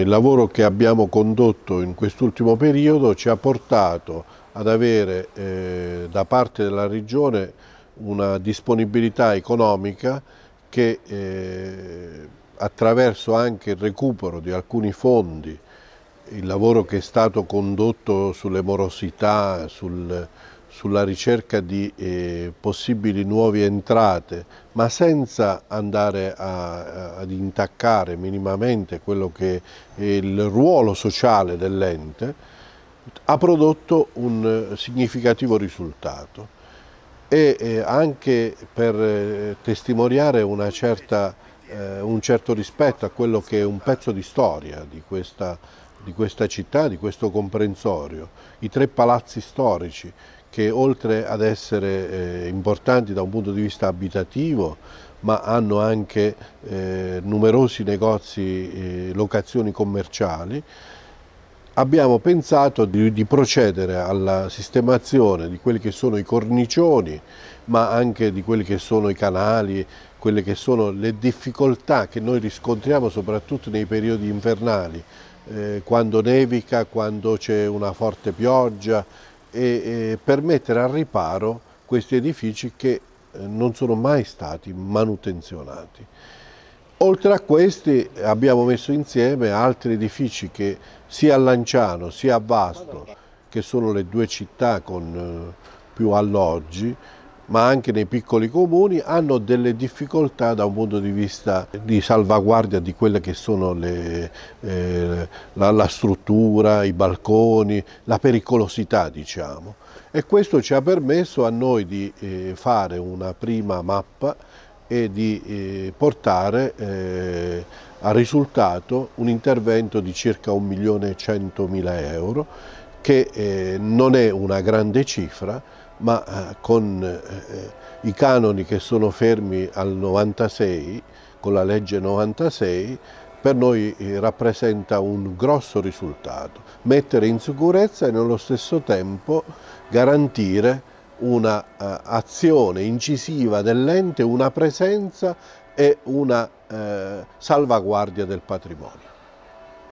Il lavoro che abbiamo condotto in quest'ultimo periodo ci ha portato ad avere eh, da parte della Regione una disponibilità economica che eh, attraverso anche il recupero di alcuni fondi, il lavoro che è stato condotto sulle morosità, sul, sulla ricerca di eh, possibili nuove entrate, ma senza andare a, ad intaccare minimamente quello che è il ruolo sociale dell'ente, ha prodotto un eh, significativo risultato e eh, anche per eh, testimoniare certa, eh, un certo rispetto a quello che è un pezzo di storia di questa di questa città, di questo comprensorio, i tre palazzi storici che oltre ad essere eh, importanti da un punto di vista abitativo, ma hanno anche eh, numerosi negozi, eh, locazioni commerciali, abbiamo pensato di, di, procedere alla sistemazione di quelli che sono i cornicioni, ma anche di quelli che sono i canali, quelle che sono le difficoltà che noi riscontriamo soprattutto nei periodi invernali, eh, quando nevica, quando c'è una forte pioggia, e, e per mettere al riparo questi edifici che eh, non sono mai stati manutenzionati. Oltre a questi abbiamo messo insieme altri edifici che sia a Lanciano sia a Vasto, che sono le due città con eh, più alloggi, ma anche nei piccoli comuni hanno delle difficoltà da un punto di vista di salvaguardia di quelle che sono le, eh, la, la struttura, i balconi, la pericolosità diciamo e questo ci ha permesso a noi di eh, fare una prima mappa e di eh, portare eh, a risultato un intervento di circa 1.100.000 euro che eh, non è una grande cifra, ma eh, con eh, eh i canoni che sono fermi al 96, con la legge 96, per noi eh, rappresenta un grosso risultato, mettere in sicurezza e nello stesso tempo garantire un'azione eh, uh, incisiva dell'ente, una presenza e una uh, salvaguardia del patrimonio.